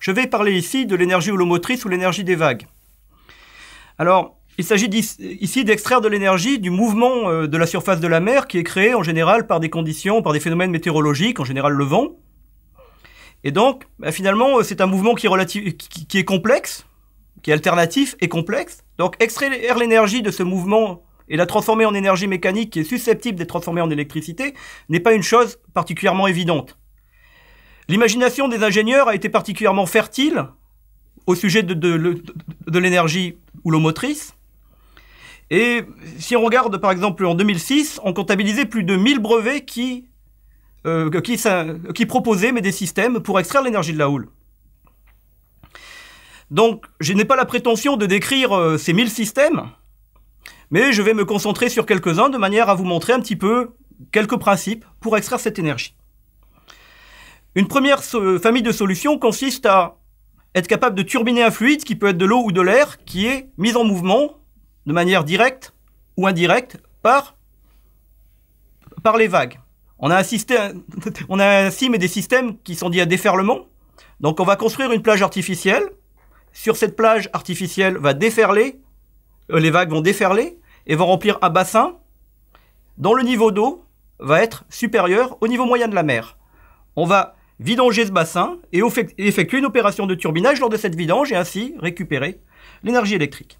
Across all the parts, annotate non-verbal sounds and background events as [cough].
Je vais parler ici de l'énergie holomotrice ou l'énergie des vagues. Alors, il s'agit ici d'extraire de l'énergie du mouvement euh, de la surface de la mer qui est créé en général par des conditions, par des phénomènes météorologiques, en général le vent. Et donc, bah, finalement, euh, c'est un mouvement qui est, qui est complexe, qui est alternatif et complexe. Donc, extraire l'énergie de ce mouvement et la transformer en énergie mécanique qui est susceptible d'être transformée en électricité n'est pas une chose particulièrement évidente. L'imagination des ingénieurs a été particulièrement fertile au sujet de, l'énergie ou motrice Et si on regarde, par exemple, en 2006, on comptabilisait plus de 1000 brevets qui, euh, proposaient des systèmes pour extraire l'énergie de la houle. Donc, je n'ai pas la prétention de décrire euh, ces 1000 systèmes, mais je vais me concentrer sur quelques-uns de manière à vous montrer un petit peu quelques principes pour extraire cette énergie. Une première euh, famille de solutions consiste à être capable de turbiner un fluide qui peut être de l'eau ou de l'air qui est mis en mouvement de manière directe ou indirecte par, par les vagues. On a, un [laughs] on a ainsi des systèmes qui sont dits à déferlement. Donc on va construire une plage artificielle. Sur cette plage artificielle va déferler, euh, les vagues vont déferler et vont remplir un bassin dont le niveau d'eau va être supérieur au niveau moyen de la mer. On va vidanger ce bassin et effectuer une opération de turbinage lors de cette vidange et ainsi récupérer l'énergie électrique.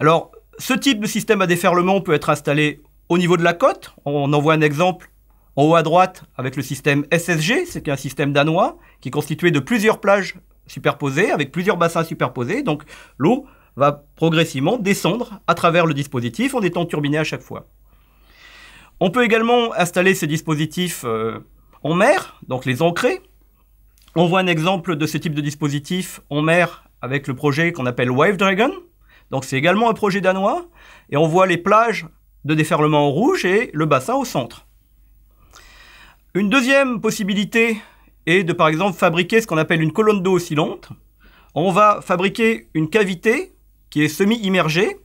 Alors, ce type de système à déferlement peut être installé au niveau de la côte. On en voit un exemple en haut à droite avec le système SSG, c'est un système danois qui est constitué de plusieurs plages superposées avec plusieurs bassins superposés. Donc, l'eau va progressivement descendre à travers le dispositif en étant turbinée à chaque fois. On peut également installer ces dispositifs euh, en mer, donc les ancrées, on voit un exemple de ce type de dispositif en mer avec le projet qu'on appelle Wave Dragon. Donc c'est également un projet danois. Et on voit les plages de déferlement en rouge et le bassin au centre. Une deuxième possibilité est de par exemple fabriquer ce qu'on appelle une colonne d'eau oscillante. On va fabriquer une cavité qui est semi-immergée.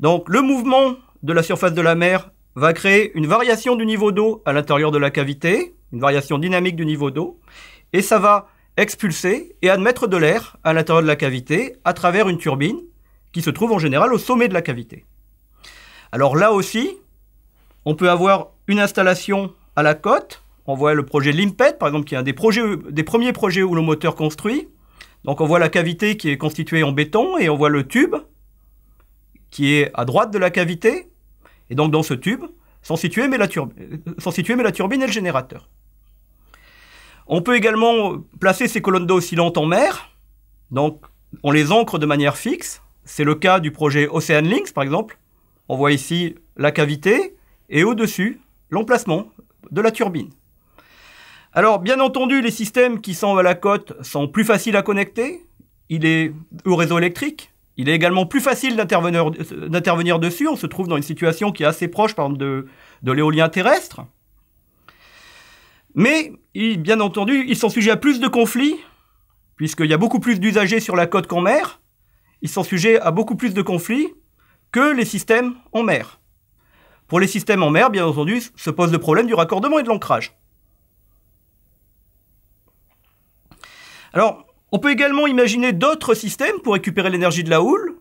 Donc le mouvement de la surface de la mer va créer une variation du niveau d'eau à l'intérieur de la cavité une variation dynamique du niveau d'eau, et ça va expulser et admettre de l'air à l'intérieur de la cavité à travers une turbine qui se trouve en général au sommet de la cavité. Alors là aussi, on peut avoir une installation à la côte. On voit le projet Limpet, par exemple, qui est un des, premiers projets où le moteur construit. Donc on voit la cavité qui est constituée en béton et on voit le tube qui est à droite de la cavité. Et donc dans ce tube sont situés mais la, sont situés, mais la turbine et le générateur. On peut également placer ces colonnes d'eau oscillantes en mer. Donc, on les ancre de manière fixe. C'est le cas du projet Ocean Links, par exemple. On voit ici la cavité et au-dessus, l'emplacement de la turbine. Alors, bien entendu, les systèmes qui sont à la côte sont plus faciles à connecter. Il est au réseau électrique. Il est également plus facile d'intervenir euh, dessus. On se trouve dans une situation qui est assez proche, par exemple, de l'éolien terrestre. Mais, bien entendu, ils sont sujets à plus de conflits, puisqu'il y a beaucoup plus d'usagers sur la côte qu'en mer. Ils sont sujets à beaucoup plus de conflits que les systèmes en mer. Pour les systèmes en mer, bien entendu, se pose le problème du raccordement et de l'ancrage. Alors, on peut également imaginer d'autres systèmes pour récupérer l'énergie de la houle,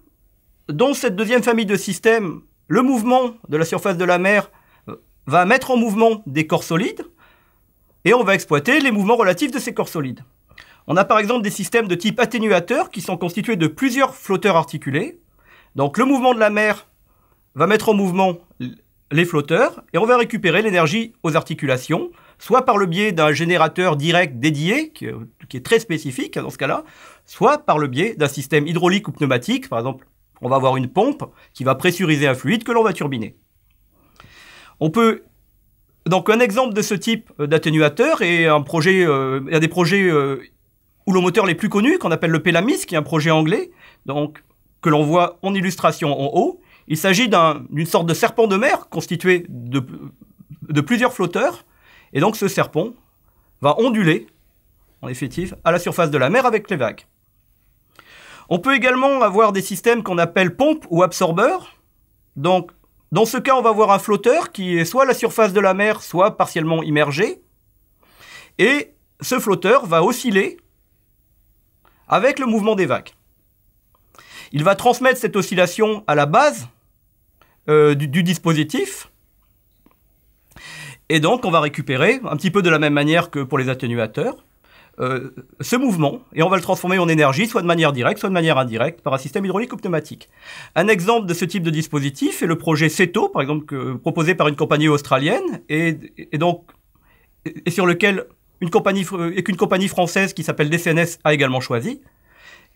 dont cette deuxième famille de systèmes, le mouvement de la surface de la mer, euh, va mettre en mouvement des corps solides, et on va exploiter les mouvements relatifs de ces corps solides. On a par exemple des systèmes de type atténuateur qui sont constitués de plusieurs flotteurs articulés. Donc le mouvement de la mer va mettre en mouvement les flotteurs et on va récupérer l'énergie aux articulations, soit par le biais d'un générateur direct dédié, qui est très spécifique hein, dans ce cas-là, soit par le biais d'un système hydraulique ou pneumatique. Par exemple, on va avoir une pompe qui va pressuriser un fluide que l'on va turbiner. On peut donc un exemple de ce type d'atténuateur est un projet, il y a des projets euh, où le moteur les plus connus, qu'on appelle le Pelamis, qui est un projet anglais, donc que l'on voit en illustration en haut. Il s'agit d'une sorte de serpent de mer constitué de, de plusieurs flotteurs, et donc ce serpent va onduler, en effectif, à la surface de la mer avec les vagues. On peut également avoir des systèmes qu'on appelle pompes ou absorbeurs. Donc, dans ce cas, on va voir un flotteur qui est soit à la surface de la mer, soit partiellement immergé. Et ce flotteur va osciller avec le mouvement des vagues. Il va transmettre cette oscillation à la base euh, du, dispositif. Et donc, on va récupérer, un petit peu de la même manière que pour les atténuateurs, euh, ce mouvement et on va le transformer en énergie, soit de manière directe, soit de manière indirecte, par un système hydraulique ou pneumatique. Un exemple de ce type de dispositif est le projet CETO, par exemple, proposé par une compagnie australienne, et, donc et, sur lequel une compagnie et qu'une compagnie française qui s'appelle DCNS a également choisi,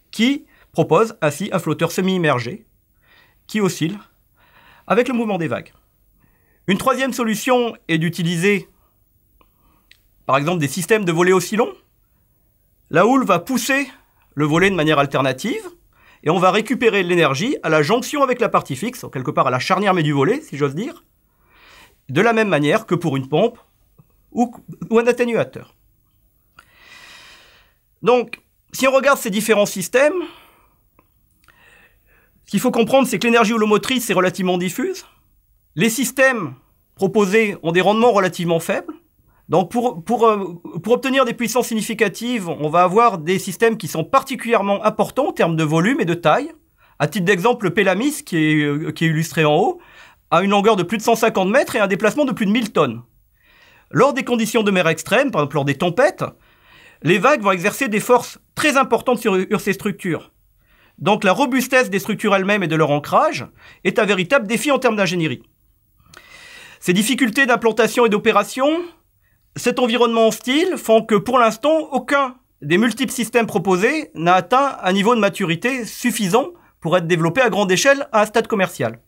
qui propose ainsi un flotteur semi-immergé qui oscille avec le mouvement des vagues. Une troisième solution est d'utiliser par exemple des systèmes de volets oscillants la houle va pousser le volet de manière alternative et on va récupérer l'énergie à la jonction avec la partie fixe, quelque part à la charnière mais du volet, si j'ose dire, de la même manière que pour une pompe ou, un atténuateur. Donc, si on regarde ces différents systèmes, ce qu'il faut comprendre, c'est que l'énergie holomotrice est relativement diffuse. Les systèmes proposés ont des rendements relativement faibles. Donc pour, pour, euh, pour, obtenir des puissances significatives, on va avoir des systèmes qui sont particulièrement importants en termes de volume et de taille. À titre d'exemple, le Pélamis, qui est, euh, qui est illustré en haut, a une longueur de plus de 150 mètres et un déplacement de plus de 1000 tonnes. Lors des conditions de mer extrêmes, par exemple lors des tempêtes, les vagues vont exercer des forces très importantes sur, sur ces structures. Donc la robustesse des structures elles-mêmes et de leur ancrage est un véritable défi en termes d'ingénierie. Ces difficultés d'implantation et d'opération cet environnement hostile font que pour l'instant, aucun des multiples systèmes proposés n'a atteint un niveau de maturité suffisant pour être développé à grande échelle à un stade commercial.